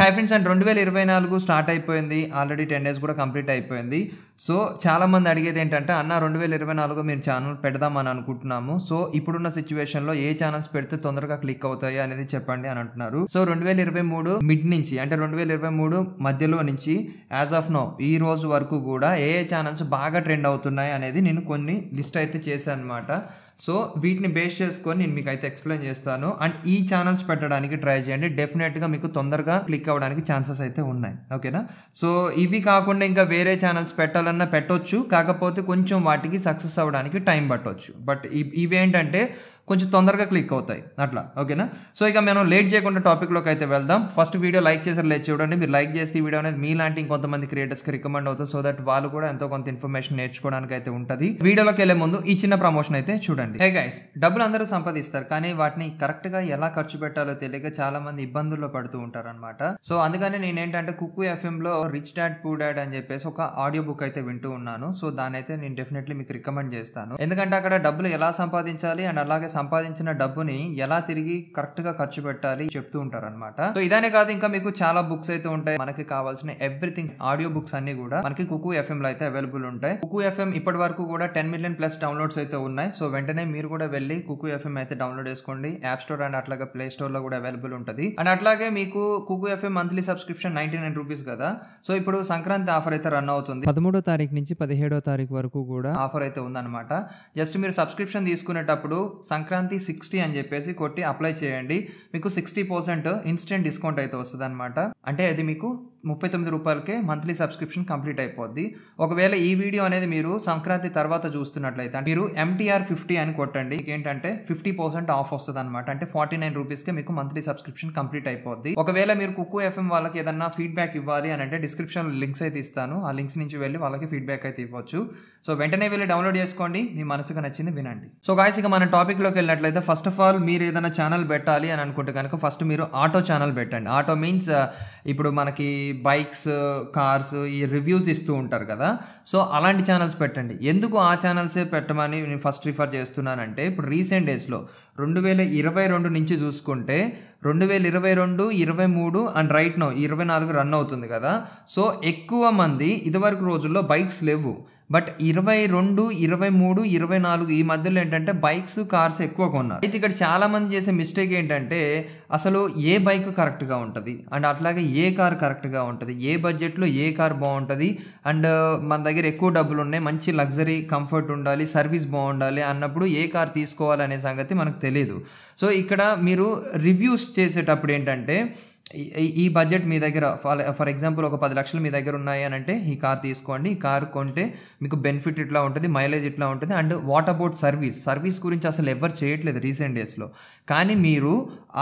hi friends and రెండు వేల ఇరవై నాలుగు స్టార్ట్ అయిపోయింది ఆల్రెడీ టెన్ డేస్ కూడా కంప్లీట్ అయిపోయింది సో చాలామంది అడిగేది ఏంటంటే అన్న రెండు వేల ఇరవై నాలుగు మీరు ఛానల్ పెడదామని అనుకుంటున్నాము సో ఇప్పుడున్న సిచ్యువేషన్లో ఏ ఛానల్స్ పెడితే తొందరగా క్లిక్ అవుతాయి అనేది చెప్పండి అని అంటున్నారు సో రెండు వేల ఇరవై మూడు మిడ్ నుంచి అంటే రెండు వేల ఇరవై మూడు మధ్యలో నుంచి యాజ్ ఆఫ్ నో ఈ రోజు వరకు కూడా ఏ ఏ ఛానల్స్ బాగా ట్రెండ్ అవుతున్నాయి అనేది నేను కొన్ని లిస్ట్ అయితే చేశాను అనమాట సో వీటిని బేస్ చేసుకొని నేను మీకు అయితే ఎక్స్ప్లెయిన్ చేస్తాను అండ్ ఈ ఛానల్స్ పెట్టడానికి ట్రై చేయండి డెఫినెట్గా మీకు తొందరగా క్లిక్ అవ్వడానికి ఛాన్సెస్ అయితే ఉన్నాయి ఓకేనా సో ఇవి కాకుండా ఇంకా వేరే ఛానల్స్ పెట్టాలన్నా పెట్టొచ్చు కాకపోతే కొంచెం వాటికి సక్సెస్ అవ్వడానికి టైం పట్టవచ్చు బట్ ఇవేంటంటే కొంచెం తొందరగా క్లిక్ అవుతాయి అట్లా ఓకేనా సో ఇక మనం లేట్ చేయకుండా టాపిక్లోకి అయితే వెళ్దాం ఫస్ట్ వీడియో లైక్ చేసారు లేదు చూడండి మీరు లైక్ చేస్తే ఈ వీడియో అనేది మీలాంటి ఇంకొంతమంది క్రియేటర్స్కి రికమెండ్ అవుతుంది సో దట్ వాళ్ళు కూడా ఎంతో కొంత ఇన్ఫర్మేషన్ నేర్చుకోవడానికి అయితే ఉంటుంది వీడియోలోకి వెళ్ళే ముందు ఈ చిన్న ప్రమోషన్ అయితే చూడండి చెప్పండి హే గైస్ డబ్బులు అందరూ సంపాదిస్తారు కానీ వాటిని కరెక్ట్ గా ఎలా ఖర్చు పెట్టాలో తెలియక చాలా మంది ఇబ్బందుల్లో పడుతూ ఉంటారు అనమాట సో అందుకని ఏంటంటే కుక్కు ఎఫ్ఎం లో రిచ్ డాడ్ పూ డాడ్ అని చెప్పేసి ఒక ఆడియో బుక్ అయితే వింటూ ఉన్నాను సో దాని అయితే నేను డెఫినెట్లీ మీకు రికమెండ్ చేస్తాను ఎందుకంటే అక్కడ డబ్బులు ఎలా సంపాదించాలి అండ్ అలాగే సంపాదించిన డబ్బుని ఎలా తిరిగి కరెక్ట్ గా ఖర్చు పెట్టాలి చెప్తూ ఉంటారు అనమాట సో ఇదనే కాదు ఇంకా మీకు చాలా బుక్స్ అయితే ఉంటాయి మనకి కావాల్సిన ఎవ్రీథింగ్ ఆడియో బుక్స్ అన్ని కూడా మనకి కుకు ఎఫ్ఎం లో అయితే అవైలబుల్ ఉంటాయి కుకు ఎఫ్ఎం ఇప్పటి వరకు కూడా టెన్ మిలియన్ ప్లస్ డౌన్లోడ్స్ అయితే ఉన్నాయి సో వెంటనే వెంటనే మీరు కూడా వెళ్ళి కుకు ఎఫ్ఎం అయితే డౌన్లోడ్ చేసుకోండి యాప్ స్టోర్ అండ్ అట్లాగే ప్లే లో కూడా అవైలబుల్ ఉంటుంది అండ్ అట్లాగే మీకు Kuku FM monthly subscription ninety nine rupees కదా సో ఇప్పుడు సంక్రాంతి ఆఫర్ అయితే రన్ అవుతుంది పదమూడో తారీఖు నుంచి పదిహేడో తారీఖు వరకు కూడా ఆఫర్ అయితే ఉందన్నమాట జస్ట్ మీరు సబ్స్క్రిప్షన్ తీసుకునేటప్పుడు సంక్రాంతి సిక్స్టీ అని చెప్పేసి కొట్టి అప్లై చేయండి మీకు సిక్స్టీ పర్సెంట్ ఇన్స్టెంట్ డిస్కౌంట్ అయితే వస్తుంది అంటే అది మీకు ముప్పై తొమ్మిది రూపాయలకే మంత్లీ సబ్స్క్రిప్షన్ కంప్లీట్ అయిపోద్ది ఒకవేళ ఈ వీడియో అనేది మీరు సంక్రాంతి తర్వాత చూస్తున్నట్లయితే మీరు ఎంటీఆర్ ఫిఫ్టీ అని కొట్టండి ఏంటంటే ఫిఫ్టీ పర్సెంట్ ఆఫ్ వస్తుంది అనమాట అంటే ఫార్టీ నైన్ రూపీస్కే మీకు మంత్లీ సబ్స్క్రిప్షన్ కంప్లీట్ అయిపోద్ది ఒకవేళ మీరు కుక్కు ఎఫ్ఎం వాళ్ళకి ఏదన్నా ఫీడ్బ్యాక్ ఇవ్వాలి అని అంటే డిస్క్రిప్షన్ లింక్స్ అయితే ఇస్తాను ఆ లింక్స్ నుంచి వెళ్ళి వాళ్ళకి ఫీడ్బ్యాక్ అయితే ఇవ్వచ్చు సో వెంటనే వెళ్ళి డౌన్లోడ్ చేసుకోండి మీ మనసుకు నచ్చింది వినండి సో గాయస్ ఇక మన టాపిక్లోకి వెళ్ళినట్లయితే ఫస్ట్ ఆఫ్ ఆల్ మీరు ఏదైనా ఛానల్ పెట్టాలి అని అనుకుంటే కనుక ఫస్ట్ మీరు ఆటో ఛానల్ పెట్టండి ఆటో మీన్స్ ఇప్పుడు మనకి బైక్స్ కార్స్ ఈ రివ్యూస్ ఇస్తూ ఉంటారు కదా సో అలాంటి ఛానల్స్ పెట్టండి ఎందుకు ఆ ఛానల్సే పెట్టమని నేను ఫస్ట్ రిఫర్ చేస్తున్నానంటే ఇప్పుడు రీసెంట్ డేస్లో రెండు వేల ఇరవై రెండు నుంచి చూసుకుంటే రెండు వేల ఇరవై రెండు ఇరవై మూడు అండ్ రైట్ నో ఇరవై నాలుగు రన్ అవుతుంది కదా సో ఎక్కువ మంది ఇదివరకు రోజుల్లో బైక్స్ లేవు బట్ ఇరవై రెండు ఇరవై మూడు ఇరవై నాలుగు ఈ మధ్యలో ఏంటంటే బైక్స్ కార్స్ ఎక్కువ కొన్నారు అయితే ఇక్కడ చాలామంది చేసే మిస్టేక్ ఏంటంటే అసలు ఏ బైక్ కరెక్ట్గా ఉంటుంది అండ్ అట్లాగే ఏ కార్ కరెక్ట్గా ఉంటుంది ఏ బడ్జెట్లో ఏ కార్ బాగుంటుంది అండ్ మన దగ్గర ఎక్కువ డబ్బులు ఉన్నాయి మంచి లగ్జరీ కంఫర్ట్ ఉండాలి సర్వీస్ బాగుండాలి అన్నప్పుడు ఏ కార్ తీసుకోవాలనే సంగతి మనకు తెలియదు సో ఇక్కడ మీరు రివ్యూస్ చేసేటప్పుడు ఏంటంటే ఈ బడ్జెట్ మీ దగ్గర ఫర్ ఎగ్జాంపుల్ ఒక పది లక్షలు మీ దగ్గర ఉన్నాయి అని అంటే ఈ కార్ తీసుకోండి ఈ కార్ కొంటే మీకు బెనిఫిట్ ఇట్లా ఉంటుంది మైలేజ్ ఇట్లా ఉంటుంది and what about service service గురించి అసలు ఎవరు చేయట్లేదు రీసెంట్ డేస్లో కానీ మీరు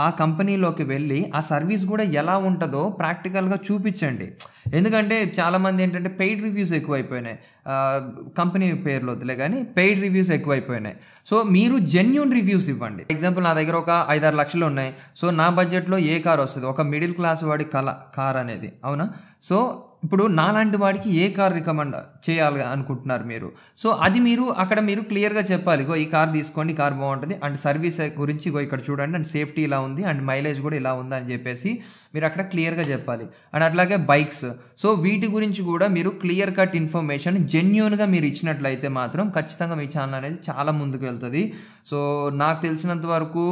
ఆ కంపెనీలోకి వెళ్ళి ఆ సర్వీస్ కూడా ఎలా ఉంటుందో ప్రాక్టికల్గా చూపించండి ఎందుకంటే చాలామంది ఏంటంటే పెయిడ్ రివ్యూస్ ఎక్కువైపోయినాయి కంపెనీ పేర్లు వద్దులే కానీ పెయిడ్ రివ్యూస్ ఎక్కువైపోయినాయి సో మీరు జెన్యున్ రివ్యూస్ ఇవ్వండి ఎగ్జాంపుల్ నా దగ్గర ఒక ఐదారు లక్షలు ఉన్నాయి సో నా బడ్జెట్లో ఏ కార్ వస్తుంది ఒక మిడ్ మిడిల్ క్లాస్ వాడి కల కార్ అనేది అవునా సో ఇప్పుడు నాలాంటి వాడికి ఏ కార్ రికమెండ్ చేయాలి అనుకుంటున్నారు మీరు సో అది మీరు అక్కడ మీరు క్లియర్గా చెప్పాలి గో ఈ కార్ తీసుకోండి కార్ బాగుంటుంది అండ్ సర్వీస్ గురించి గో ఇక్కడ చూడండి అండ్ సేఫ్టీ ఇలా ఉంది అండ్ మైలేజ్ కూడా ఇలా ఉంది అని చెప్పేసి మీరు అక్కడ క్లియర్గా చెప్పాలి అండ్ అట్లాగే బైక్స్ సో వీటి గురించి కూడా మీరు క్లియర్ కట్ ఇన్ఫర్మేషన్ జెన్యున్గా మీరు ఇచ్చినట్లయితే మాత్రం ఖచ్చితంగా మీ ఛానల్ అనేది చాలా ముందుకు వెళ్తుంది సో నాకు తెలిసినంత వరకు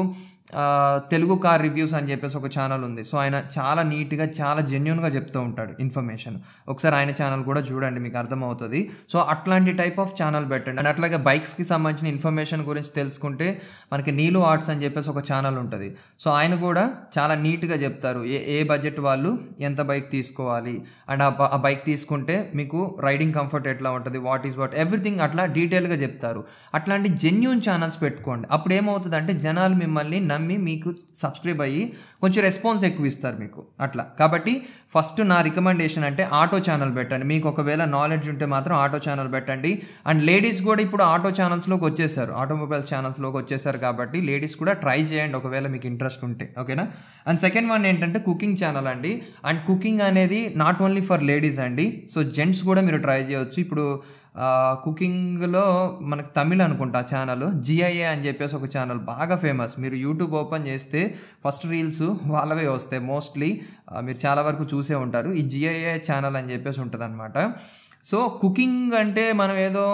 తెలుగు కార్ రివ్యూస్ అని చెప్పేసి ఒక ఛానల్ ఉంది సో ఆయన చాలా నీట్గా చాలా జెన్యున్గా చెప్తూ ఉంటాడు ఇన్ఫర్మేషన్ ఒకసారి ఆయన ఛానల్ కూడా చూడండి మీకు అర్థమవుతుంది సో అట్లాంటి టైప్ ఆఫ్ ఛానల్ పెట్టండి అండ్ అట్లాగే బైక్స్కి సంబంధించిన ఇన్ఫర్మేషన్ గురించి తెలుసుకుంటే మనకి నీలు ఆర్ట్స్ అని చెప్పేసి ఒక ఛానల్ ఉంటుంది సో ఆయన కూడా చాలా నీట్గా చెప్తారు ఏ ఏ బడ్జెట్ వాళ్ళు ఎంత బైక్ తీసుకోవాలి అండ్ ఆ బైక్ తీసుకుంటే మీకు రైడింగ్ కంఫర్ట్ ఎట్లా ఉంటుంది వాట్ ఈస్ వాట్ ఎవ్రీథింగ్ అట్లా డీటెయిల్గా చెప్తారు అట్లాంటి జెన్యున్ ఛానల్స్ పెట్టుకోండి అప్పుడు ఏమవుతుందంటే జనాలు మిమ్మల్ని నమ్మి మీకు సబ్స్క్రైబ్ అయ్యి కొంచెం రెస్పాన్స్ ఎక్కువ ఇస్తారు మీకు అట్లా కాబట్టి ఫస్ట్ నా రికమెండేషన్ అంటే ఆటో ఛానల్ పెట్టండి మీకు ఒకవేళ నాలెడ్జ్ ఉంటే మాత్రం ఆటో ఛానల్ పెట్టండి అండ్ లేడీస్ కూడా ఇప్పుడు ఆటో ఛానల్స్లోకి వచ్చేసారు ఆటోమొబైల్ ఛానల్స్లోకి వచ్చేసారు కాబట్టి లేడీస్ కూడా ట్రై చేయండి ఒకవేళ మీకు ఇంట్రెస్ట్ ఉంటే ఓకేనా అండ్ సెకండ్ వన్ ఏంటంటే కుకింగ్ ఛానల్ అండి అండ్ కుకింగ్ అనేది నాట్ ఓన్లీ ఫర్ లేడీస్ అండి సో జెంట్స్ కూడా మీరు ట్రై చేయవచ్చు ఇప్పుడు కుకింగ్లో మనకు తమిళ్ అనుకుంటా ఛానల్ జిఐఏ అని చెప్పేసి ఒక ఛానల్ బాగా ఫేమస్ మీరు యూట్యూబ్ ఓపెన్ చేస్తే ఫస్ట్ రీల్స్ వాళ్ళవే వస్తాయి మోస్ట్లీ మీరు చాలా వరకు చూసే ఉంటారు ఈ జిఐఏ ఛానల్ అని చెప్పేసి ఉంటుంది అనమాట సో కుకింగ్ అంటే మనం ఏదో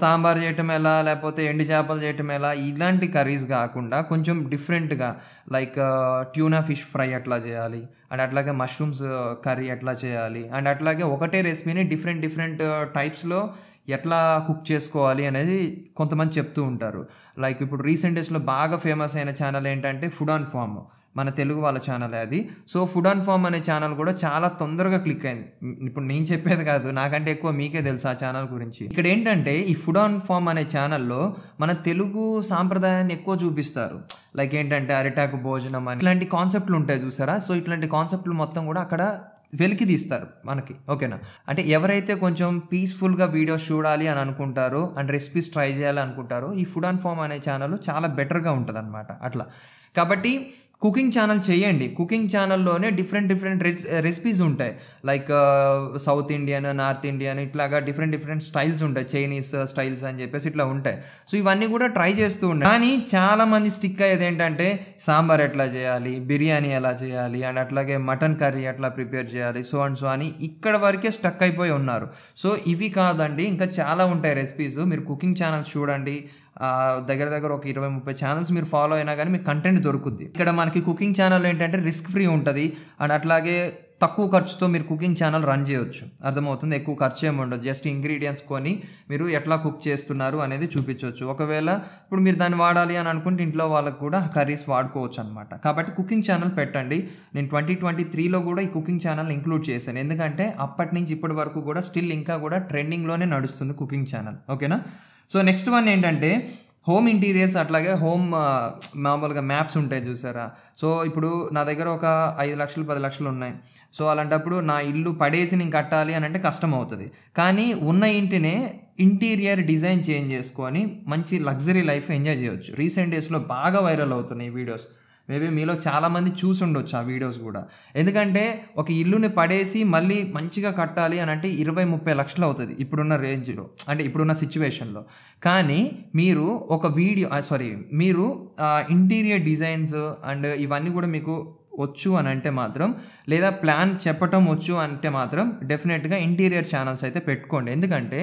సాంబార్ చేయటం ఎలా లేకపోతే ఎండు చేపలు చేయటం ఎలా ఇలాంటి కర్రీస్ కాకుండా కొంచెం డిఫరెంట్గా లైక్ ట్యూనా ఫిష్ ఫ్రై అట్లా చేయాలి అండ్ అట్లాగే మష్రూమ్స్ కర్రీ అట్లా చేయాలి అండ్ అట్లాగే ఒకటే రెసిపీని డిఫరెంట్ డిఫరెంట్ టైప్స్లో ఎట్లా కుక్ చేసుకోవాలి అనేది కొంతమంది చెప్తూ ఉంటారు లైక్ ఇప్పుడు రీసెంట్ డేస్లో బాగా ఫేమస్ అయిన ఛానల్ ఏంటంటే ఫుడ్ ఆన్ ఫామ్ మన తెలుగు వాళ్ళ ఛానల్ అది సో ఫుడ్ ఆన్ ఫామ్ అనే ఛానల్ కూడా చాలా తొందరగా క్లిక్ అయింది ఇప్పుడు నేను చెప్పేది కాదు నాకంటే ఎక్కువ మీకే తెలుసు ఆ ఛానల్ గురించి ఇక్కడ ఏంటంటే ఈ ఫుడ్ ఆన్ ఫామ్ అనే ఛానల్లో మన తెలుగు సాంప్రదాయాన్ని ఎక్కువ చూపిస్తారు లైక్ ఏంటంటే అరిటాకు భోజనం అని ఇట్లాంటి కాన్సెప్ట్లు ఉంటాయి చూసారా సో ఇట్లాంటి కాన్సెప్ట్లు మొత్తం కూడా అక్కడ వెలికి తీస్తారు మనకి ఓకేనా అంటే ఎవరైతే కొంచెం పీస్ఫుల్గా వీడియోస్ చూడాలి అని అనుకుంటారో అండ్ రెసిపీస్ ట్రై చేయాలి అనుకుంటారో ఈ ఫుడ్ అండ్ ఫామ్ అనే ఛానల్ చాలా బెటర్గా ఉంటుంది అనమాట అట్లా కాబట్టి కుకింగ్ ఛానల్ చేయండి కుకింగ్ ఛానల్లోనే డిఫరెంట్ డిఫరెంట్ రెసిపీస్ ఉంటాయి like South Indian North Indian ఇట్లాగా డిఫరెంట్ డిఫరెంట్ స్టైల్స్ ఉంటాయి చైనీస్ స్టైల్స్ అని చెప్పేసి ఇట్లా ఉంటాయి సో ఇవన్నీ కూడా ట్రై చేస్తూ ఉంటాయి కానీ చాలామంది స్టిక్ అయ్యేది ఏంటంటే సాంబార్ ఎట్లా చేయాలి బిర్యానీ ఎలా చేయాలి అండ్ అట్లాగే మటన్ కర్రీ ఎట్లా ప్రిపేర్ చేయాలి సో అండ్ సో అని ఇక్కడ వరకే స్టక్ అయిపోయి ఉన్నారు సో ఇవి కాదండి ఇంకా చాలా ఉంటాయి రెసిపీస్ మీరు కుకింగ్ ఛానల్స్ చూడండి దగ్గర దగ్గర ఒక ఇరవై ముప్పై ఛానల్స్ మీరు ఫాలో అయినా కానీ మీకు కంటెంట్ దొరుకుద్ది ఇక్కడ మనకి కుకింగ్ ఛానల్ ఏంటంటే రిస్క్ ఫ్రీ ఉంటుంది అండ్ అట్లాగే తక్కువ ఖర్చుతో మీరు కుకింగ్ ఛానల్ రన్ చేయొచ్చు అర్థమవుతుంది ఎక్కువ ఖర్చు ఏమి ఉండదు జస్ట్ ఇంగ్రీడియంట్స్ కొని మీరు ఎట్లా కుక్ చేస్తున్నారు అనేది చూపించవచ్చు ఒకవేళ ఇప్పుడు మీరు దాన్ని వాడాలి అని అనుకుంటే ఇంట్లో వాళ్ళకి కూడా కర్రీస్ వాడుకోవచ్చు అనమాట కాబట్టి కుకింగ్ ఛానల్ పెట్టండి నేను ట్వంటీ ట్వంటీ త్రీలో కూడా ఈ కుకింగ్ ఛానల్ ఇంక్లూడ్ చేశాను ఎందుకంటే అప్పటి నుంచి ఇప్పటి వరకు కూడా స్టిల్ ఇంకా కూడా ట్రెండింగ్లోనే నడుస్తుంది కుకింగ్ ఛానల్ ఓకేనా సో నెక్స్ట్ వన్ ఏంటంటే హోమ్ ఇంటీరియర్స్ అట్లాగే హోమ్ మామూలుగా మ్యాప్స్ ఉంటాయి చూసారా సో ఇప్పుడు నా దగ్గర ఒక ఐదు లక్షలు పది లక్షలు ఉన్నాయి సో అలాంటప్పుడు నా ఇల్లు పడేసి నేను కట్టాలి అని అంటే కష్టం అవుతుంది కానీ ఉన్న ఇంటినే ఇంటీరియర్ డిజైన్ చేంజ్ చేసుకొని మంచి లగ్జరీ లైఫ్ ఎంజాయ్ చేయొచ్చు రీసెంట్ డేస్లో బాగా వైరల్ అవుతున్నాయి వీడియోస్ మేబీ మీలో చాలామంది చూసి ఉండొచ్చు ఆ వీడియోస్ కూడా ఎందుకంటే ఒక ఇల్లుని పడేసి మళ్ళీ మంచిగా కట్టాలి అని అంటే ఇరవై ముప్పై లక్షలు అవుతుంది ఇప్పుడున్న రేంజ్లో అంటే ఇప్పుడున్న సిచ్యువేషన్లో కానీ మీరు ఒక వీడియో సారీ మీరు ఇంటీరియర్ డిజైన్స్ అండ్ ఇవన్నీ కూడా మీకు వచ్చు అని అంటే మాత్రం లేదా ప్లాన్ చెప్పటం వచ్చు అంటే మాత్రం డెఫినెట్గా ఇంటీరియర్ ఛానల్స్ అయితే పెట్టుకోండి ఎందుకంటే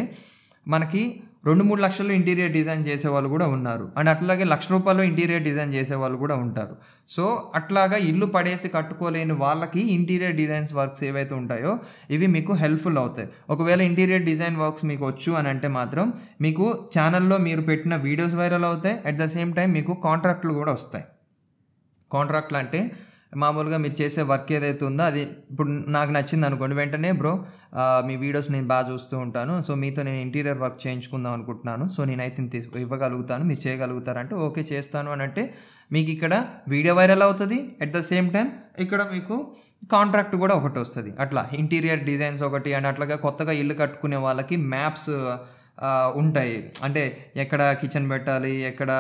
మనకి రెండు మూడు లక్షలు ఇంటీరియర్ డిజైన్ చేసే వాళ్ళు కూడా ఉన్నారు అండ్ అట్లాగే లక్ష రూపాయలు ఇంటీరియర్ డిజైన్ చేసేవాళ్ళు కూడా ఉంటారు సో అట్లాగా ఇల్లు పడేసి కట్టుకోలేని వాళ్ళకి ఇంటీరియర్ డిజైన్స్ వర్క్స్ ఏవైతే ఉంటాయో ఇవి మీకు హెల్ప్ఫుల్ అవుతాయి ఒకవేళ ఇంటీరియర్ డిజైన్ వర్క్స్ మీకు వచ్చు అని అంటే మాత్రం మీకు ఛానల్లో మీరు పెట్టిన వీడియోస్ వైరల్ అవుతాయి అట్ ద సేమ్ టైం మీకు కాంట్రాక్ట్లు కూడా వస్తాయి కాంట్రాక్ట్లు అంటే మామూలుగా మీరు చేసే వర్క్ ఏదైతే ఉందో అది ఇప్పుడు నాకు నచ్చింది అనుకోండి వెంటనే బ్రో మీ వీడియోస్ నేను బాగా చూస్తూ ఉంటాను సో మీతో నేను ఇంటీరియర్ వర్క్ చేయించుకుందాం అనుకుంటున్నాను సో నేనైతే ఇవ్వగలుగుతాను మీరు చేయగలుగుతారంటే ఓకే చేస్తాను అని అంటే మీకు ఇక్కడ వీడియో వైరల్ అవుతుంది అట్ ద సేమ్ టైం ఇక్కడ మీకు కాంట్రాక్ట్ కూడా ఒకటి వస్తుంది అట్లా ఇంటీరియర్ డిజైన్స్ ఒకటి అండ్ అట్లాగా కొత్తగా ఇల్లు కట్టుకునే వాళ్ళకి మ్యాప్స్ ఉంటాయి అంటే ఎక్కడ కిచెన్ పెట్టాలి ఎక్కడ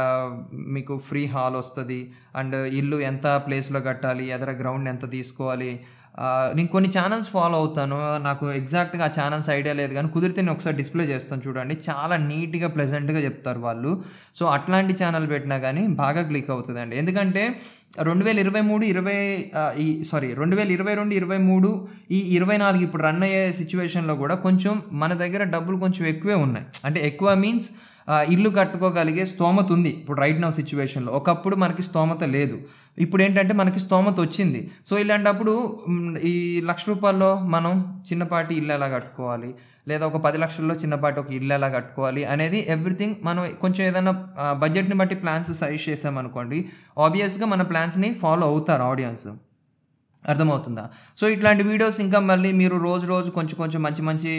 మీకు ఫ్రీ హాల్ వస్తుంది అండ్ ఇల్లు ఎంత ప్లేస్లో కట్టాలి ఎదర గ్రౌండ్ ఎంత తీసుకోవాలి నేను కొన్ని ఛానల్స్ ఫాలో అవుతాను నాకు ఎగ్జాక్ట్గా ఆ ఛానల్స్ ఐడియా లేదు కానీ కుదిరితే నేను ఒకసారి డిస్ప్లే చేస్తాను చూడండి చాలా నీట్గా ప్లెజెంట్గా చెప్తారు వాళ్ళు సో అట్లాంటి ఛానల్ పెట్టినా కానీ బాగా క్లిక్ అవుతుందండి ఎందుకంటే రెండు వేల ఇరవై మూడు ఇరవై ఈ సారీ రెండు వేల ఇరవై రెండు ఇరవై మూడు ఈ ఇరవై నాలుగు ఇప్పుడు రన్ అయ్యే సిచ్యువేషన్లో కూడా కొంచెం మన దగ్గర డబ్బులు కొంచెం ఎక్కువే ఉన్నాయి అంటే ఎక్కువ మీన్స్ ఇల్లు కట్టుకోగలిగే స్తోమత ఉంది ఇప్పుడు రైట్ నౌ సిచ్యువేషన్లో ఒకప్పుడు మనకి స్తోమత లేదు ఇప్పుడు ఏంటంటే మనకి స్తోమత వచ్చింది సో ఇలాంటప్పుడు ఈ లక్ష రూపాయల్లో మనం చిన్నపాటి ఇల్లు ఎలా కట్టుకోవాలి లేదా ఒక పది లక్షల్లో చిన్నపాటి ఒక ఇల్లు ఎలా కట్టుకోవాలి అనేది ఎవ్రీథింగ్ మనం కొంచెం ఏదైనా బడ్జెట్ని బట్టి ప్లాన్స్ సజెస్ట్ చేసామనుకోండి ఆబ్వియస్గా మన ప్లాన్స్ని ఫాలో అవుతారు ఆడియన్స్ అర్థమవుతుందా సో ఇట్లాంటి వీడియోస్ ఇంకా మళ్ళీ మీరు రోజు రోజు కొంచెం కొంచెం మంచి మంచి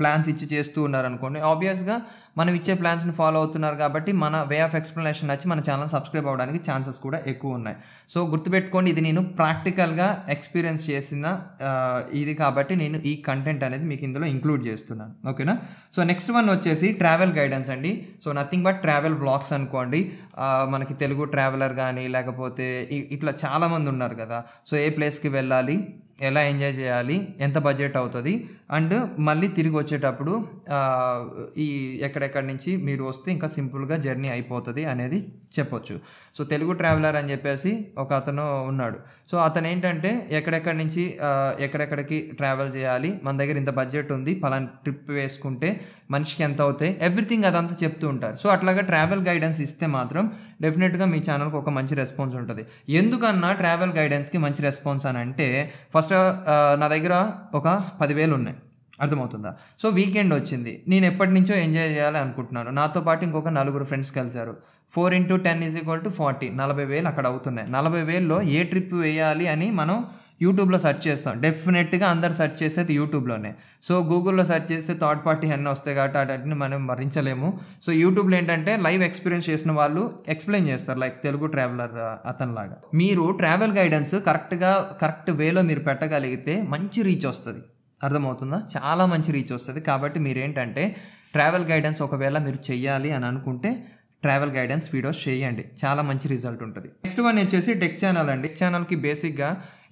ప్లాన్స్ ఇచ్చి చేస్తూ ఉన్నారనుకోండి ఆబ్వియస్గా మనం ఇచ్చే ప్లాన్స్ని ఫాలో అవుతున్నారు కాబట్టి మన వే ఆఫ్ ఎక్స్ప్లెనేషన్ నచ్చి మన ఛానల్ సబ్స్క్రైబ్ అవ్వడానికి ఛాన్సెస్ కూడా ఎక్కువ ఉన్నాయి సో గుర్తుపెట్టుకోండి ఇది నేను ప్రాక్టికల్గా ఎక్స్పీరియన్స్ చేసిన ఇది కాబట్టి నేను ఈ కంటెంట్ అనేది మీకు ఇందులో ఇంక్లూడ్ చేస్తున్నాను ఓకేనా సో నెక్స్ట్ వన్ వచ్చేసి ట్రావెల్ గైడెన్స్ అండి so nothing but travel blogs అనుకోండి మనకి తెలుగు ట్రావెలర్ కానీ లేకపోతే ఇట్లా చాలామంది ఉన్నారు కదా సో ఏ ప్లేస్కి వెళ్ళాలి ఎలా ఎంజాయ్ చేయాలి ఎంత బడ్జెట్ అవుతుంది అండ్ మళ్ళీ తిరిగి వచ్చేటప్పుడు ఈ ఎక్కడెక్కడి నుంచి మీరు వస్తే ఇంకా సింపుల్గా జర్నీ అయిపోతుంది అనేది చెప్పొచ్చు సో తెలుగు ట్రావెలర్ అని చెప్పేసి ఒక అతను ఉన్నాడు సో అతను ఏంటంటే ఎక్కడెక్కడి నుంచి ఎక్కడెక్కడికి ట్రావెల్ చేయాలి మన దగ్గర ఇంత బడ్జెట్ ఉంది ఫలానా ట్రిప్ వేసుకుంటే మనిషికి ఎంత అవుతాయి ఎవ్రీథింగ్ అదంతా చెప్తూ ఉంటారు సో అట్లాగా ట్రావెల్ గైడెన్స్ ఇస్తే మాత్రం డెఫినెట్గా మీ ఛానల్కి ఒక మంచి రెస్పాన్స్ ఉంటుంది ఎందుకన్నా ట్రావెల్ గైడెన్స్కి మంచి రెస్పాన్స్ అని అంటే ఫస్ట్ నా దగ్గర ఒక పదివేలు ఉన్నాయి అర్థమవుతుందా సో వీకెండ్ వచ్చింది నేను ఎప్పటి నుంచో ఎంజాయ్ చేయాలి అనుకుంటున్నాను నాతో పాటు ఇంకొక నలుగురు ఫ్రెండ్స్ కలిశారు four into ten is equal to forty నలభై వేలు అక్కడ అవుతున్నాయి నలభై వేల్లో ఏ ట్రిప్ వేయాలి అని మనం యూట్యూబ్లో సెర్చ్ చేస్తాం డెఫినెట్గా అందరు సెర్చ్ చేసేది యూట్యూబ్లోనే సో గూగుల్లో సెర్చ్ చేస్తే థర్డ్ పార్టీ అన్నీ వస్తాయి కాబట్టి అటువంటి మనం మరించలేము సో యూట్యూబ్లో ఏంటంటే లైవ్ ఎక్స్పీరియన్స్ చేసిన వాళ్ళు ఎక్స్ప్లెయిన్ చేస్తారు లైక్ తెలుగు ట్రావెలర్ అతనిలాగా మీరు ట్రావెల్ గైడెన్స్ కరెక్ట్గా కరెక్ట్ వేలో మీరు పెట్టగలిగితే మంచి రీచ్ వస్తుంది అర్థమవుతుందా చాలా మంచి రీచ్ వస్తుంది కాబట్టి మీరేంటంటే ట్రావెల్ గైడెన్స్ ఒకవేళ మీరు చేయాలి అని అనుకుంటే ట్రావెల్ గైడెన్స్ వీడియోస్ చేయండి చాలా మంచి రిజల్ట్ ఉంటుంది నెక్స్ట్ వన్ వచ్చేసి టెక్ ఛానల్ అండి టెక్ ఛానల్కి బేసిక్గా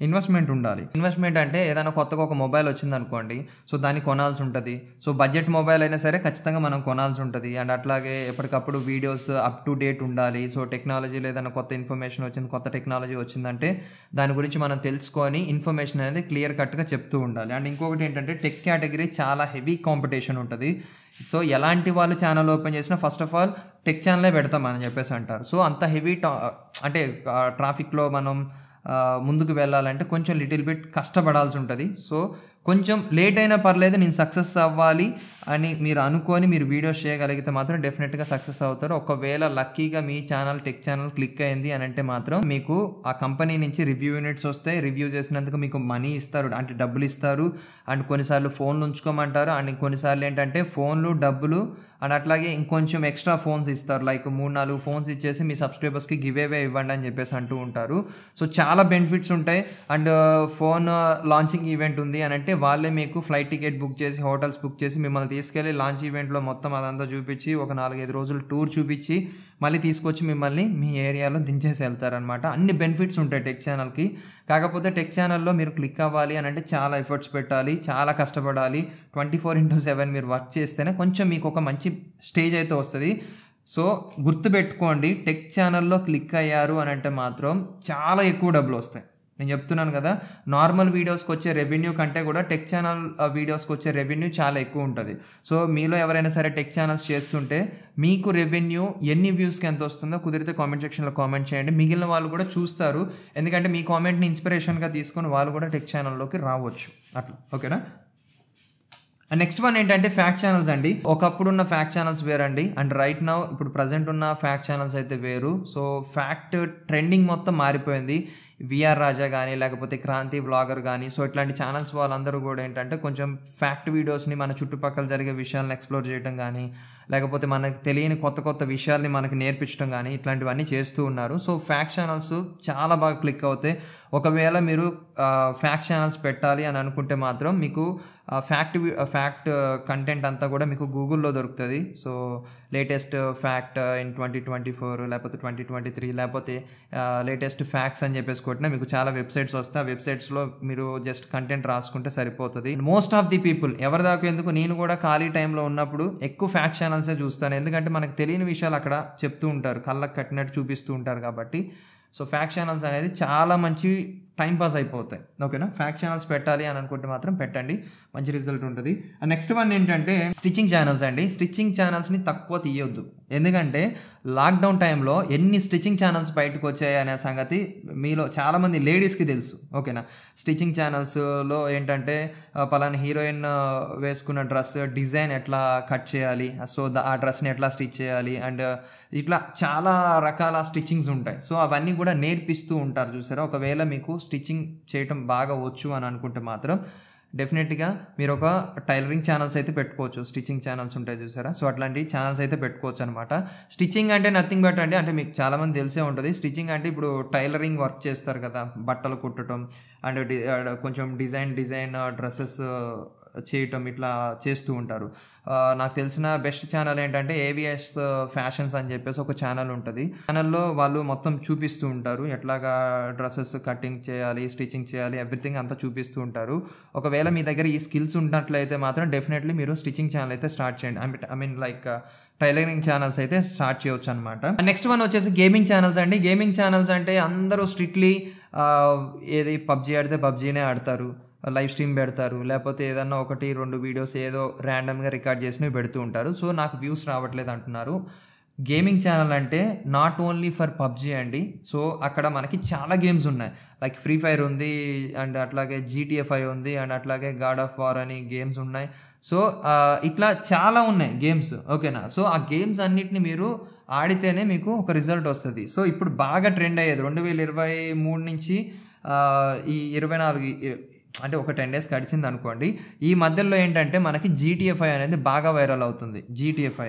ఇన్వెస్ట్మెంట్ ఉండాలి ఇన్వెస్ట్మెంట్ అంటే ఏదైనా కొత్తగా ఒక మొబైల్ వచ్చిందనుకోండి సో దాన్ని కొనాల్సి ఉంటుంది సో బడ్జెట్ మొబైల్ అయినా సరే ఖచ్చితంగా మనం కొనాల్సి ఉంటుంది అండ్ అట్లాగే ఎప్పటికప్పుడు వీడియోస్ అప్ టు డేట్ ఉండాలి సో టెక్నాలజీలో ఏదైనా కొత్త ఇన్ఫర్మేషన్ వచ్చింది కొత్త టెక్నాలజీ వచ్చిందంటే దాని గురించి మనం తెలుసుకొని ఇన్ఫర్మేషన్ అనేది క్లియర్ కట్గా చెప్తూ ఉండాలి అండ్ ఇంకొకటి ఏంటంటే టెక్ కేటగిరీ చాలా హెవీ కాంపిటీషన్ ఉంటుంది సో ఎలాంటి వాళ్ళు ఛానల్ ఓపెన్ చేసినా ఫస్ట్ ఆఫ్ ఆల్ టెక్ ఛానలే పెడతామని చెప్పేసి అంటారు సో అంత హెవీ అంటే ట్రాఫిక్లో మనం ముందుకు వెళ్ళాలంటే కొంచెం లిటిల్ బిట్ కష్టపడాల్సి ఉంటుంది సో కొంచెం లేట్ అయినా పర్లేదు నేను సక్సెస్ అవ్వాలి అని మీరు అనుకొని మీరు వీడియోస్ చేయగలిగితే మాత్రం డెఫినెట్గా సక్సెస్ అవుతారు ఒకవేళ లక్కీగా మీ ఛానల్ టెక్ ఛానల్ క్లిక్ అయింది అని అంటే మాత్రం మీకు ఆ కంపెనీ నుంచి రివ్యూ యూనిట్స్ వస్తాయి రివ్యూ చేసినందుకు మీకు మనీ ఇస్తారు అంటే డబ్బులు ఇస్తారు అండ్ కొన్నిసార్లు ఫోన్లు ఉంచుకోమంటారు అండ్ కొన్నిసార్లు ఏంటంటే ఫోన్లు డబ్బులు అండ్ అట్లాగే ఇంకొంచెం ఎక్స్ట్రా ఫోన్స్ ఇస్తారు లైక్ మూడు నాలుగు ఫోన్స్ ఇచ్చేసి మీ సబ్స్క్రైబర్స్కి గివ్ అవే ఇవ్వండి అని చెప్పేసి అంటూ ఉంటారు సో చాలా బెనిఫిట్స్ ఉంటాయి అండ్ ఫోన్ లాంచింగ్ ఈవెంట్ ఉంది అని అంటే వాళ్ళే మీకు ఫ్లైట్ టికెట్ బుక్ చేసి హోటల్స్ బుక్ చేసి మిమ్మల్ని తీసుకెళ్ళి లాంచ్ ఈవెంట్లో మొత్తం అదంతా చూపించి ఒక నాలుగైదు రోజులు టూర్ చూపించి మళ్ళీ తీసుకొచ్చి మిమ్మల్ని మీ ఏరియాలో దించేసి వెళ్తారనమాట అన్ని బెనిఫిట్స్ ఉంటాయి టెక్ ఛానల్కి కాకపోతే టెక్ ఛానల్లో మీరు క్లిక్ అవ్వాలి అని అంటే చాలా ఎఫర్ట్స్ పెట్టాలి చాలా కష్టపడాలి ట్వంటీ ఫోర్ ఇంటూ సెవెన్ మీరు వర్క్ చేస్తేనే కొంచెం మీకు ఒక మంచి స్టేజ్ అయితే వస్తుంది సో గుర్తుపెట్టుకోండి టెక్ ఛానల్లో క్లిక్ అయ్యారు అని అంటే మాత్రం చాలా ఎక్కువ డబ్బులు వస్తాయి నేను చెప్తున్నాను కదా నార్మల్ వీడియోస్కి వచ్చే రెవెన్యూ కంటే కూడా టెక్ ఛానల్ వీడియోస్కి వచ్చే రెవెన్యూ చాలా ఎక్కువ ఉంటుంది సో మీలో ఎవరైనా సరే టెక్ ఛానల్స్ చేస్తుంటే మీకు రెవెన్యూ ఎన్ని వ్యూస్కి ఎంత వస్తుందో కుదిరితే కామెంట్ సెక్షన్లో కామెంట్ చేయండి మిగిలిన వాళ్ళు కూడా చూస్తారు ఎందుకంటే మీ కామెంట్ని ఇన్స్పిరేషన్గా తీసుకొని వాళ్ళు కూడా టెక్ ఛానల్లోకి రావచ్చు అట్లా ఓకేనా నెక్స్ట్ వన్ ఏంటంటే ఫ్యాక్ట్ ఛానల్స్ అండి ఒకప్పుడు ఉన్న ఫ్యాక్ట్ ఛానల్స్ వేరండి అండ్ రైట్ నౌ ఇప్పుడు ప్రజెంట్ ఉన్న ఫ్యాక్ట్ ఛానల్స్ అయితే వేరు సో ఫ్యాక్ట్ ట్రెండింగ్ మొత్తం మారిపోయింది విఆర్ రాజా కానీ లేకపోతే క్రాంతి బ్లాగర్ కానీ సో ఇట్లాంటి ఛానల్స్ వాళ్ళందరూ కూడా ఏంటంటే కొంచెం ఫ్యాక్ట్ వీడియోస్ని మన చుట్టుపక్కల జరిగే విషయాలను ఎక్స్ప్లోర్ చేయడం కానీ లేకపోతే మనకు తెలియని కొత్త కొత్త విషయాల్ని మనకు నేర్పించడం కానీ ఇట్లాంటివన్నీ చేస్తూ ఉన్నారు సో ఫ్యాక్ట్ ఛానల్స్ చాలా బాగా క్లిక్ అవుతాయి ఒకవేళ మీరు ఫ్యాక్ట్ ఛానల్స్ పెట్టాలి అని అనుకుంటే మాత్రం మీకు ఫ్యాక్ట్ ఫ్యాక్ట్ కంటెంట్ అంతా కూడా మీకు గూగుల్లో దొరుకుతుంది so latest fact in twenty twenty four లేకపోతే ట్వంటీ ట్వంటీ త్రీ లేకపోతే లేటెస్ట్ uh, ఫ్యాక్ట్స్ అని చెప్పేసి కొట్టినా మీకు చాలా వెబ్సైట్స్ వస్తాయి ఆ వెబ్సైట్స్లో మీరు జస్ట్ కంటెంట్ రాసుకుంటే సరిపోతుంది మోస్ట్ ఆఫ్ ది పీపుల్ ఎవరి దాకా ఎందుకు నేను కూడా ఖాళీ టైంలో ఉన్నప్పుడు ఎక్కువ ఫ్యాక్ట్ ఛానల్సే చూస్తాను ఎందుకంటే మనకు తెలియని విషయాలు అక్కడ చెప్తూ ఉంటారు కళ్ళకు కట్టినట్టు చూపిస్తూ ఉంటారు కాబట్టి సో ఫ్యాక్ ఛానల్స్ అనేది చాలా మంచి టైం పాస్ అయిపోతాయి ఓకేనా ఫ్యాక్ ఛానల్స్ పెట్టాలి అని అనుకుంటే మాత్రం పెట్టండి మంచి రిజల్ట్ ఉంటుంది నెక్స్ట్ వన్ ఏంటంటే స్టిచ్చింగ్ ఛానల్స్ అండి స్టిచ్చింగ్ ఛానల్స్ని తక్కువ తీయొద్దు ఎందుకంటే లాక్డౌన్ టైంలో ఎన్ని స్టిచ్చింగ్ ఛానల్స్ బయటకు వచ్చాయి అనే సంగతి మీలో చాలామంది లేడీస్కి తెలుసు ఓకేనా స్టిచ్చింగ్ ఛానల్స్లో ఏంటంటే పలానా హీరోయిన్ వేసుకున్న డ్రెస్ డిజైన్ ఎట్లా కట్ చేయాలి సో ఆ డ్రెస్ని ఎట్లా స్టిచ్ చేయాలి అండ్ ఇట్లా చాలా రకాల స్టిచ్చింగ్స్ ఉంటాయి సో అవన్నీ కూడా నేర్పిస్తూ ఉంటారు చూసారా ఒకవేళ మీకు స్టిచ్చింగ్ చేయటం బాగా వచ్చు అని అనుకుంటే మాత్రం డెఫినెట్గా మీరు ఒక టైలరింగ్ ఛానల్స్ అయితే పెట్టుకోవచ్చు స్టిచ్చింగ్ ఛానల్స్ ఉంటాయి చూసారా సో అట్లాంటి ఛానల్స్ అయితే పెట్టుకోవచ్చు అనమాట స్టిచ్చింగ్ అంటే నథింగ్ బట్ అండి అంటే మీకు చాలామంది తెలిసే ఉంటుంది స్టిచ్చింగ్ అంటే ఇప్పుడు టైలరింగ్ వర్క్ చేస్తారు కదా బట్టలు కుట్టడం అండ్ కొంచెం డిజైన్ డిజైన్ డ్రెస్సెస్ చేయటం ఇట్లా చేస్తూ ఉంటారు నాకు తెలిసిన బెస్ట్ ఛానల్ ఏంటంటే ఏవిఎస్ ఫ్యాషన్స్ అని చెప్పేసి ఒక ఛానల్ ఉంటుంది ఛానల్లో వాళ్ళు మొత్తం చూపిస్తూ ఉంటారు ఎట్లాగా డ్రెస్సెస్ కటింగ్ చేయాలి స్టిచ్చింగ్ చేయాలి ఎవ్రీథింగ్ అంతా చూపిస్తూ ఉంటారు ఒకవేళ మీ దగ్గర ఈ స్కిల్స్ ఉన్నట్లయితే మాత్రం డెఫినెట్లీ మీరు స్టిచ్చింగ్ ఛానల్ అయితే స్టార్ట్ చేయండి I mean I mean like tailoring channels అయితే స్టార్ట్ చేయొచ్చు అనమాట నెక్స్ట్ వన్ వచ్చేసి గేమింగ్ ఛానల్స్ అండి గేమింగ్ ఛానల్స్ అంటే అందరూ స్ట్రిక్ట్లీ ఏది పబ్జీ ఆడితే పబ్జీనే ఆడతారు లైవ్ స్ట్రీమ్ పెడతారు లేకపోతే ఏదన్నా ఒకటి రెండు వీడియోస్ ఏదో ర్యాండమ్గా రికార్డ్ చేసినవి పెడుతూ ఉంటారు సో నాకు వ్యూస్ రావట్లేదు అంటున్నారు గేమింగ్ ఛానల్ అంటే నాట్ ఓన్లీ ఫర్ పబ్జీ అండి సో అక్కడ మనకి చాలా గేమ్స్ ఉన్నాయి లైక్ ఫ్రీ ఫైర్ ఉంది అండ్ అట్లాగే జీటీఎఫ్ఐ ఉంది అండ్ అట్లాగే గాడ్ ఆఫ్ వార్ అని గేమ్స్ ఉన్నాయి సో ఇట్లా చాలా ఉన్నాయి గేమ్స్ ఓకేనా సో ఆ గేమ్స్ అన్నిటిని మీరు ఆడితేనే మీకు ఒక రిజల్ట్ వస్తుంది సో ఇప్పుడు బాగా ట్రెండ్ అయ్యేది రెండు వేల ఇరవై మూడు నుంచి ఈ ఇరవై నాలుగు అంటే ఒక టెన్ డేస్ గడిచింది అనుకోండి ఈ మధ్యలో ఏంటంటే మనకి జీటీఎఫ్ఐ అనేది బాగా వైరల్ అవుతుంది జీటీఎఫ్ఐ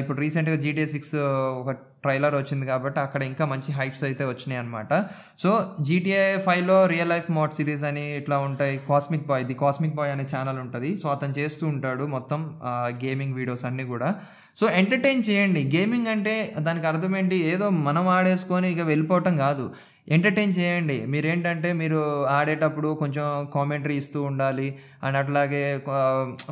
ఇప్పుడు రీసెంట్గా జీటీఏ సిక్స్ ఒక ట్రైలర్ వచ్చింది కాబట్టి అక్కడ ఇంకా మంచి హైప్స్ అయితే వచ్చినాయి అనమాట సో జీటీఏ ఫైవ్లో రియల్ లైఫ్ మోడ్ సిరీస్ అని ఇట్లా ఉంటాయి cosmic boy the cosmic boy అనే ఛానల్ ఉంటుంది సో అతను చేస్తూ ఉంటాడు మొత్తం గేమింగ్ వీడియోస్ అన్నీ కూడా సో ఎంటర్టైన్ చేయండి గేమింగ్ అంటే దానికి అర్థం ఏంటి ఏదో మనం ఆడేసుకొని ఇక వెళ్ళిపోవటం కాదు ఎంటర్టైన్ చేయండి మీరేంటంటే మీరు ఆడేటప్పుడు కొంచెం కామెంటరీ ఇస్తూ ఉండాలి అండ్ అట్లాగే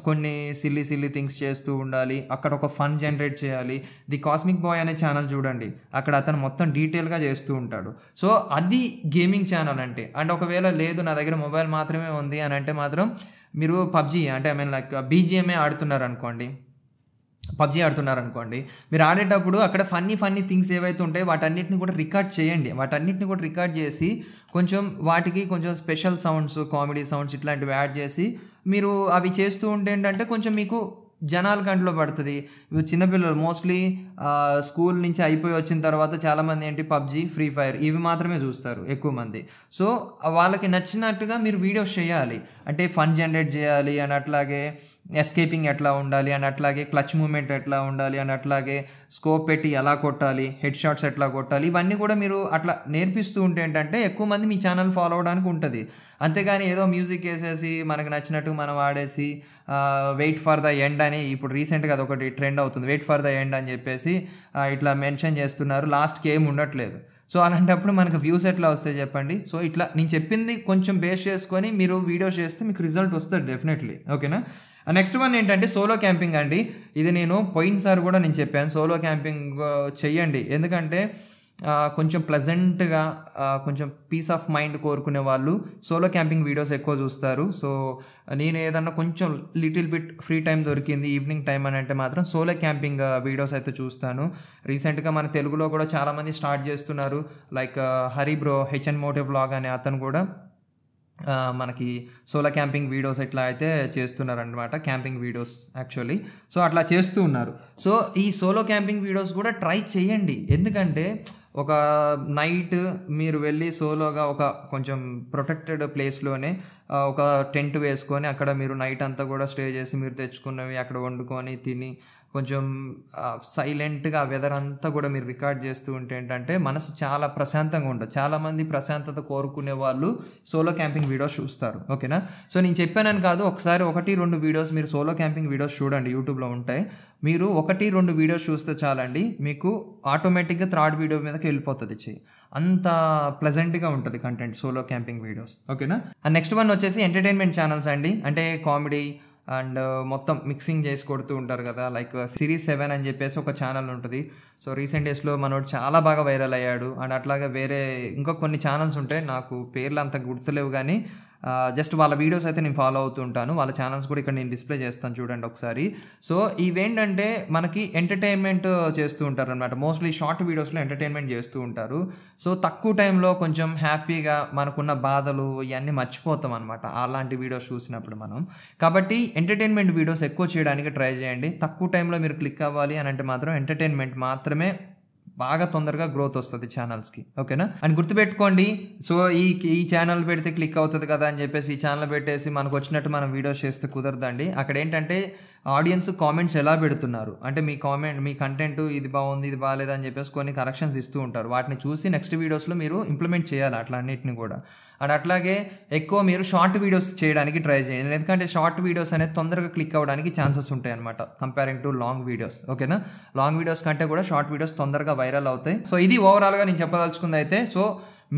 కొన్ని సిల్లీ సిల్లీ థింగ్స్ చేస్తూ ఉండాలి అక్కడ ఒక ఫన్ జనరేట్ చేయాలి ది కాస్మిక్ బాయ్ అనే ఛానల్ చూడండి అక్కడ అతను మొత్తం డీటెయిల్గా చేస్తూ ఉంటాడు సో అది గేమింగ్ ఛానల్ అంటే అండ్ ఒకవేళ లేదు నా దగ్గర మొబైల్ మాత్రమే ఉంది అని అంటే మాత్రం మీరు పబ్జి అంటే ఐ మీన్ లైక్ బీజిఎంఏ ఆడుతున్నారు అనుకోండి పబ్జి ఆడుతున్నారు అనుకోండి మీరు ఆడేటప్పుడు అక్కడ ఫన్నీ ఫన్నీ థింగ్స్ ఏవైతే ఉంటాయి వాటన్నిటిని కూడా రికార్డ్ చేయండి వాటన్నిటిని కూడా రికార్డ్ చేసి కొంచెం వాటికి కొంచెం స్పెషల్ సౌండ్స్ కామెడీ సౌండ్స్ ఇట్లాంటివి యాడ్ చేసి మీరు అవి చేస్తూ ఉంటే ఏంటంటే కొంచెం మీకు జనాల కంట్లో పడుతుంది చిన్నపిల్లలు మోస్ట్లీ స్కూల్ నుంచి అయిపోయి వచ్చిన తర్వాత చాలామంది ఏంటి పబ్జి ఫ్రీ ఫైర్ ఇవి మాత్రమే చూస్తారు ఎక్కువ మంది సో వాళ్ళకి నచ్చినట్టుగా మీరు వీడియోస్ చేయాలి అంటే ఫన్ జనరేట్ చేయాలి అని అట్లాగే ఎస్కేపింగ్ ఎట్లా ఉండాలి అండ్ అట్లాగే క్లచ్ మూమెంట్ ఎట్లా ఉండాలి అండ్ అట్లాగే స్కోప్ పెట్టి ఎలా కొట్టాలి హెడ్ షాట్స్ ఎట్లా కొట్టాలి ఇవన్నీ కూడా మీరు అట్లా నేర్పిస్తూ ఉంటే ఏంటంటే ఎక్కువ మంది మీ ఛానల్ ఫాలో అవడానికి ఉంటుంది అంతేగాని ఏదో మ్యూజిక్ వేసేసి మనకు నచ్చినట్టు మనం ఆడేసి వెయిట్ ఫర్ ద ఎండ్ అని ఇప్పుడు రీసెంట్గా అదొకటి ట్రెండ్ అవుతుంది వెయిట్ ఫర్ ద ఎండ్ అని చెప్పేసి ఇట్లా మెన్షన్ చేస్తున్నారు లాస్ట్కి ఏం ఉండట్లేదు సో అలాంటప్పుడు మనకు వ్యూస్ ఎట్లా వస్తాయి చెప్పండి సో ఇట్లా నేను చెప్పింది కొంచెం బేస్ చేసుకొని మీరు వీడియో చేస్తే మీకు రిజల్ట్ వస్తుంది డెఫినెట్లీ ఓకేనా నెక్స్ట్ వన్ ఏంటంటే సోలో క్యాంపింగ్ అండి ఇది నేను పోయినసారి కూడా నేను చెప్పాను సోలో క్యాంపింగ్ చెయ్యండి ఎందుకంటే కొంచెం ప్లజెంట్గా కొంచెం పీస్ ఆఫ్ మైండ్ కోరుకునే వాళ్ళు సోలో క్యాంపింగ్ వీడియోస్ ఎక్కువ చూస్తారు సో నేను ఏదన్నా కొంచెం లిటిల్ బిట్ ఫ్రీ టైం దొరికింది ఈవినింగ్ టైం అని అంటే మాత్రం సోలో క్యాంపింగ్ వీడియోస్ అయితే చూస్తాను రీసెంట్గా మన తెలుగులో కూడా చాలామంది స్టార్ట్ చేస్తున్నారు like Hari bro HN motive blog అనే అతను కూడా మనకి సోలో క్యాంపింగ్ వీడియోస్ ఎట్లా అయితే చేస్తున్నారనమాట క్యాంపింగ్ వీడియోస్ యాక్చువల్లీ సో అట్లా చేస్తూ ఉన్నారు సో ఈ సోలో క్యాంపింగ్ వీడియోస్ కూడా ట్రై చేయండి ఎందుకంటే ఒక నైట్ మీరు వెళ్ళి సోలోగా ఒక కొంచెం ప్రొటెక్టెడ్ ప్లేస్లోనే ఒక టెంట్ వేసుకొని అక్కడ మీరు నైట్ అంతా కూడా స్టే చేసి మీరు తెచ్చుకున్నవి అక్కడ వండుకొని తిని కొంచెం సైలెంట్గా వెదర్ అంతా కూడా మీరు రికార్డ్ చేస్తూ ఉంటే ఏంటంటే మనసు చాలా ప్రశాంతంగా ఉంటుంది చాలామంది ప్రశాంతత కోరుకునే వాళ్ళు సోలో క్యాంపింగ్ వీడియోస్ చూస్తారు ఓకేనా సో నేను చెప్పానని కాదు ఒకసారి ఒకటి రెండు వీడియోస్ మీరు సోలో క్యాంపింగ్ వీడియోస్ చూడండి యూట్యూబ్లో ఉంటాయి మీరు ఒకటి రెండు వీడియోస్ చూస్తే చాలండి మీకు ఆటోమేటిక్గా థర్డ్ వీడియో మీదకి వెళ్ళిపోతుంది చెయ్యి అంత ప్లెజెంట్గా ఉంటుంది కంటెంట్ సోలో క్యాంపింగ్ వీడియోస్ ఓకేనా నెక్స్ట్ వన్ వచ్చేసి ఎంటర్టైన్మెంట్ ఛానల్స్ అండి అంటే కామెడీ అండ్ మొత్తం మిక్సింగ్ చేసి కొడుతూ ఉంటారు కదా లైక్ సిరీస్ సెవెన్ అని చెప్పేసి ఒక ఛానల్ ఉంటుంది సో రీసెంట్ డేస్లో మనోడు చాలా బాగా వైరల్ అయ్యాడు అండ్ అట్లాగే వేరే ఇంకా కొన్ని ఛానల్స్ ఉంటాయి నాకు పేర్లు అంత గుర్తులేవు కానీ జస్ట్ వాళ్ళ వీడియోస్ అయితే నేను ఫాలో ఉంటాను వాళ్ళ ఛానల్స్ కూడా ఇక్కడ నేను డిస్ప్లే చేస్తాను చూడండి ఒకసారి సో ఇవేంటంటే మనకి ఎంటర్టైన్మెంట్ చేస్తూ ఉంటారు అనమాట మోస్ట్లీ షార్ట్ వీడియోస్లో ఎంటర్టైన్మెంట్ చేస్తూ ఉంటారు సో తక్కువ టైంలో కొంచెం హ్యాపీగా మనకున్న బాధలు ఇవన్నీ మర్చిపోతాం అనమాట అలాంటి వీడియోస్ చూసినప్పుడు మనం కాబట్టి ఎంటర్టైన్మెంట్ వీడియోస్ ఎక్కువ చేయడానికి ట్రై చేయండి తక్కువ టైంలో మీరు క్లిక్ అవ్వాలి అని అంటే మాత్రం ఎంటర్టైన్మెంట్ మాత్రం మాత్రమే బాగా తొందరగా గ్రోత్ వస్తుంది ఛానల్స్కి ఓకేనా అండ్ గుర్తుపెట్టుకోండి సో ఈ ఈ ఛానల్ పెడితే క్లిక్ అవుతుంది కదా అని చెప్పేసి ఈ ఛానల్ పెట్టేసి మనకు వచ్చినట్టు మనం వీడియోస్ చేస్తే కుదరదండి అక్కడ ఏంటంటే ఆడియన్స్ కామెంట్స్ ఎలా పెడుతున్నారు అంటే మీ కామెంట్ మీ కంటెంట్ ఇది బాగుంది ఇది బాగాలేదు అని చెప్పేసి కొన్ని కరెక్షన్స్ ఇస్తూ ఉంటారు వాటిని చూసి నెక్స్ట్ వీడియోస్లో మీరు ఇంప్లిమెంట్ చేయాలి అట్లా అన్నిటిని కూడా అండ్ అట్లాగే ఎక్కువ మీరు షార్ట్ వీడియోస్ చేయడానికి ట్రై చేయండి ఎందుకంటే షార్ట్ వీడియోస్ అనేది తొందరగా క్లిక్ అవ్వడానికి ఛాన్సెస్ ఉంటాయి అనమాట కంపేరింగ్ టు లాంగ్ వీడియోస్ ఓకేనా లాంగ్ వీడియోస్ కంటే కూడా షార్ట్ వీడియోస్ తొందరగా వైరల్ అవుతాయి సో ఇది ఓవరాల్గా నేను చెప్పదలుచుకుంది అయితే సో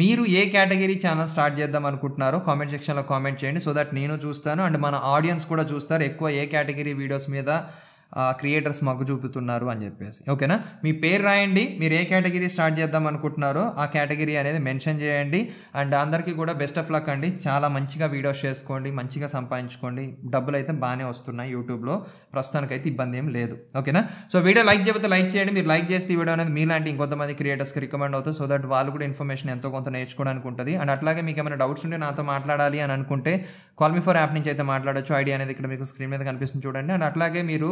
మీరు ఏ కేటగిరీ ఛానల్ స్టార్ట్ చేద్దాం అనుకుంటున్నారో కామెంట్ సెక్షన్లో కామెంట్ చేయండి సో దట్ నేను చూస్తాను అండ్ మన ఆడియన్స్ కూడా చూస్తారు ఎక్కువ ఏ కేటగిరీ వీడియోస్ మీద క్రియేటర్స్ మగ్గు చూపుతున్నారు అని చెప్పేసి ఓకేనా మీ పేరు రాయండి మీరు ఏ కేటగిరీ స్టార్ట్ చేద్దాం అనుకుంటున్నారో ఆ కేటగిరీ అనేది మెన్షన్ చేయండి అండ్ అందరికీ కూడా బెస్ట్ ఆఫ్ లక్ అండి చాలా మంచిగా వీడియోస్ చేసుకోండి మంచిగా సంపాదించుకోండి డబ్బులు అయితే బాగానే వస్తున్నాయి యూట్యూబ్లో ప్రస్తుతానికి అయితే ఇబ్బంది ఏం లేదు ఓకేనా సో వీడియో లైక్ చేస్తే లైక్ చేయండి మీరు లైక్ చేస్తే ఈ వీడియో అనేది మీలాంటి ఇంకొంతమంది క్రియేటర్స్కి రికమెండ్ అవుతుంది సో దట్ వాళ్ళు కూడా ఇన్ఫర్మేషన్ ఎంతో కొంత నేర్చుకోవడానికి ఉంటుంది అండ్ అట్లాగే మీకు ఏమైనా డౌట్స్ ఉంటే నాతో మాట్లాడాలి అని అనుకుంటే కాల్ మీ ఫర్ యాప్ నుంచి అయితే మాట్లాడచ్చు ఐడియా అనేది ఇక్కడ మీకు స్క్రీన్ మీద కనిపిస్తుంది చూడండి అండ్ అట్లాగే మీరు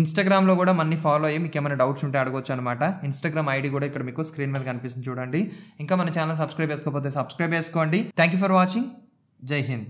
ఇన్స్టాగ్రామ్లో కూడా మన్ని ఫాలో అయ్యి మీకు ఏమైనా డౌట్స్ ఉంటే అడగొచ్చు అనమాట ఇన్స్టాగ్రామ్ ఐడి కూడా ఇక్కడ మీకు స్క్రీన్ మీద కనిపిస్తుంది చూడండి ఇంకా మన ఛానల్ సబ్స్క్రైబ్ చేసుకోకపోతే సబ్స్క్రైబ్ చేసుకోండి థ్యాంక్ యూ ఫర్ వాచింగ్ జై హింద్